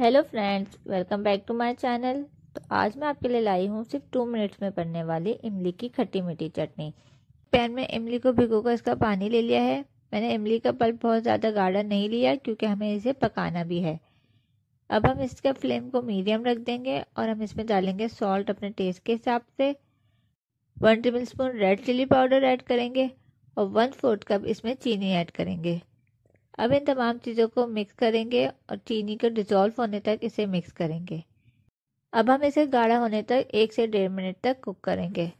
hello friends welcome back to my channel तो आज मैं आपके लिए लाई हूँ सिर्फ टू मिनट्स में बनने वाली इमली की खट्टी मीठी चटनी पैन में इमली को भिगो कर इसका पानी ले लिया है मैंने इमली का पल्प बहुत ज़्यादा गाढ़ा नहीं लिया क्योंकि हमें इसे पकाना भी है अब हम इसका फ्लेम को मीडियम रख देंगे और हम इसमें डालेंगे सॉल्ट अपने टेस्ट के हिसाब से one tablespoon red chilli powder add करेंगे और वन फोर्थ कप इसमें चीनी ऐड करेंगे अब इन तमाम चीज़ों को मिक्स करेंगे और चीनी को डिज़ोल्व होने तक इसे मिक्स करेंगे अब हम इसे गाढ़ा होने तक एक से डेढ़ मिनट तक कुक करेंगे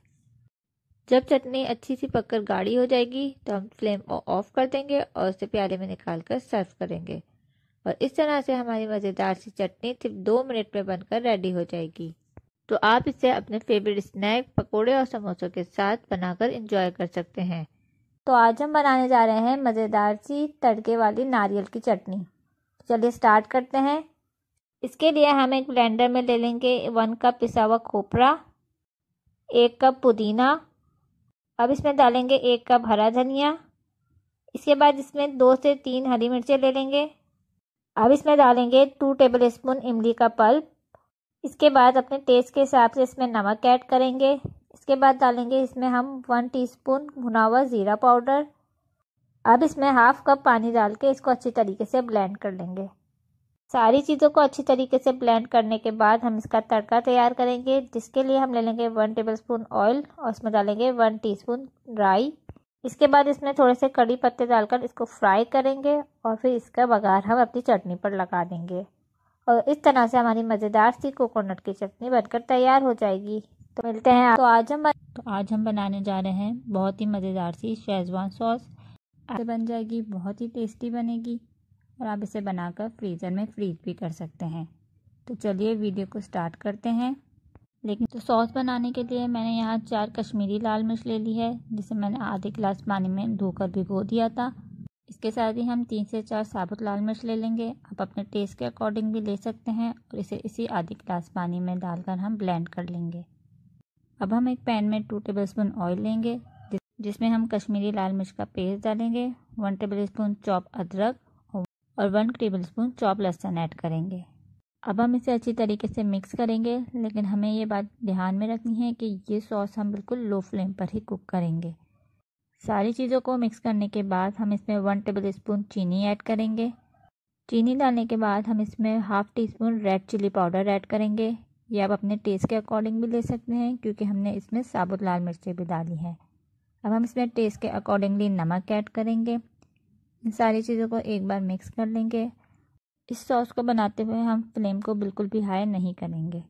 जब चटनी अच्छी सी पककर गाढ़ी हो जाएगी तो हम फ्लेम को ऑफ कर देंगे और उसे प्याले में निकाल कर सर्व करेंगे और इस तरह से हमारी मज़ेदार सी चटनी सिर्फ दो मिनट में बनकर रेडी हो जाएगी तो आप इसे अपने फेवरेट स्नैक पकोड़े और समोसों के साथ बनाकर इंजॉय कर सकते हैं तो आज हम बनाने जा रहे हैं मज़ेदार सी तड़के वाली नारियल की चटनी तो चलिए स्टार्ट करते हैं इसके लिए हम एक ब्लेंडर में ले लेंगे वन कप पिसा हुआ खोपरा एक कप पुदीना अब इसमें डालेंगे एक कप हरा धनिया इसके बाद इसमें दो से तीन हरी मिर्चें ले लेंगे अब इसमें डालेंगे टू टेबल स्पून इमली का पल्प इसके बाद अपने टेस्ट के हिसाब से इसमें नमक ऐड करेंगे इसके बाद डालेंगे इसमें हम वन टीस्पून भुना हुआ ज़ीरा पाउडर अब इसमें हाफ कप पानी डाल के इसको अच्छी तरीके से ब्लेंड कर लेंगे सारी चीज़ों को अच्छी तरीके से ब्लेंड करने के बाद हम इसका तड़का तैयार करेंगे जिसके लिए हम ले लेंगे वन टेबल ऑयल और इसमें डालेंगे वन टी राई इसके बाद इसमें थोड़े से कड़ी पत्ते डालकर इसको फ्राई करेंगे और फिर इसका बघार हम अपनी चटनी पर लगा देंगे और इस तरह से हमारी मज़ेदार सी कोकोनट की चटनी बनकर तैयार हो जाएगी तो मिलते हैं तो आज हम तो आज हम बनाने जा रहे हैं बहुत ही मज़ेदार सी शेजवान सॉस ऐसे बन जाएगी बहुत ही टेस्टी बनेगी और आप इसे बनाकर फ्रीज़र में फ्रीज भी कर सकते हैं तो चलिए वीडियो को स्टार्ट करते हैं लेकिन तो सॉस बनाने के लिए मैंने यहाँ चार कश्मीरी लाल मिर्च ले ली है जिसे मैंने आधे गिलास पानी में धोकर भिगो दिया था इसके साथ ही हम तीन से चार साबुत लाल मिर्च ले लेंगे आप अपने टेस्ट के अकॉर्डिंग भी ले सकते हैं और इसे इसी आधे गिलास पानी में डालकर हम ब्लेंड कर लेंगे अब हम एक पैन में टू टेबल स्पून ऑयल लेंगे जिसमें हम कश्मीरी लाल मिर्च का पेस्ट डालेंगे वन टेबल स्पून चॉप अदरक और वन टेबल स्पून चॉप लहसुन ऐड करेंगे अब हम इसे अच्छी तरीके से मिक्स करेंगे लेकिन हमें ये बात ध्यान में रखनी है कि ये सॉस हम बिल्कुल लो फ्लेम पर ही कुक करेंगे सारी चीज़ों को मिक्स करने के बाद हम इसमें वन टेबल स्पून चीनी ऐड करेंगे चीनी डालने के बाद हम इसमें half teaspoon red chilli powder add करेंगे ये आप अपने टेस्ट के अकॉर्डिंग भी ले सकते हैं क्योंकि हमने इसमें साबुत लाल मिर्चें भी डाली हैं अब हम इसमें टेस्ट के अकॉर्डिंगली नमक ऐड करेंगे इन सारी चीज़ों को एक बार मिक्स कर लेंगे इस सॉस को बनाते हुए हम फ्लेम को बिल्कुल भी हाई नहीं करेंगे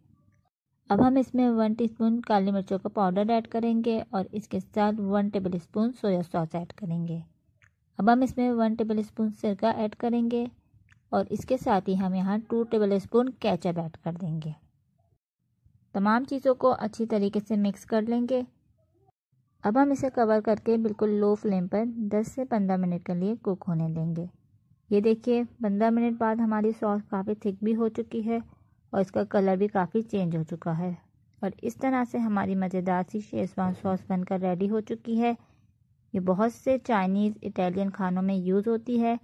अब हम इसमें वन टीस्पून काली मिर्चों का पाउडर ऐड करेंगे और इसके साथ one tablespoon soya sauce add करेंगे अब हम इसमें वन टेबल स्पून सिरका ऐड करेंगे और इसके साथ ही हम यहाँ two tablespoon ketchup add कर देंगे तमाम चीज़ों को अच्छी तरीके से मिक्स कर लेंगे अब हम इसे कवर करके बिल्कुल लो फ्लेम पर 10 से 15 मिनट के लिए कुक होने देंगे ये देखिए 15 मिनट बाद हमारी सॉस काफ़ी थिक भी हो चुकी है और इसका कलर भी काफ़ी चेंज हो चुका है और इस तरह से हमारी मज़ेदार सी शेजवान सॉस बनकर रेडी हो चुकी है ये बहुत से चाइनीज़ इटालियन खानों में यूज़ होती है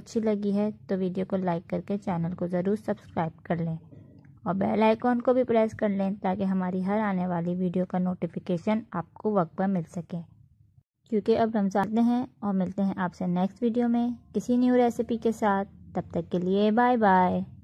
अच्छी लगी है तो वीडियो को लाइक करके चैनल को ज़रूर सब्सक्राइब कर लें और बेल आइकॉन को भी प्रेस कर लें ताकि हमारी हर आने वाली वीडियो का नोटिफिकेशन आपको वक्त पर मिल सके क्योंकि अब हम चाहते हैं और मिलते हैं आपसे नेक्स्ट वीडियो में किसी न्यू रेसिपी के साथ तब तक के लिए बाय बाय